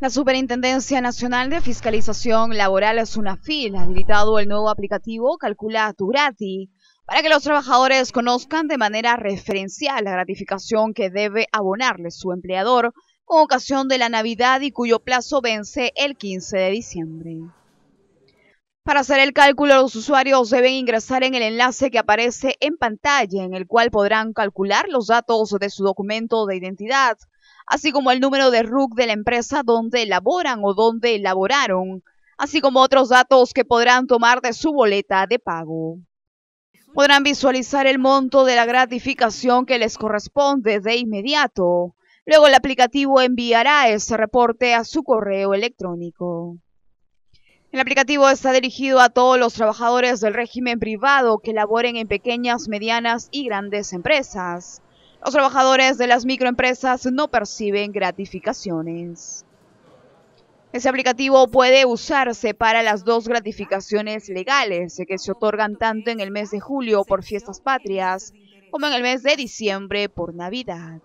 La Superintendencia Nacional de Fiscalización Laboral es una fila, ha habilitado el nuevo aplicativo Calcula tu para que los trabajadores conozcan de manera referencial la gratificación que debe abonarle su empleador con ocasión de la Navidad y cuyo plazo vence el 15 de diciembre. Para hacer el cálculo, los usuarios deben ingresar en el enlace que aparece en pantalla, en el cual podrán calcular los datos de su documento de identidad, así como el número de RUC de la empresa donde laboran o donde elaboraron, así como otros datos que podrán tomar de su boleta de pago. Podrán visualizar el monto de la gratificación que les corresponde de inmediato. Luego el aplicativo enviará ese reporte a su correo electrónico. El aplicativo está dirigido a todos los trabajadores del régimen privado que laboren en pequeñas, medianas y grandes empresas. Los trabajadores de las microempresas no perciben gratificaciones. Ese aplicativo puede usarse para las dos gratificaciones legales que se otorgan tanto en el mes de julio por fiestas patrias como en el mes de diciembre por Navidad.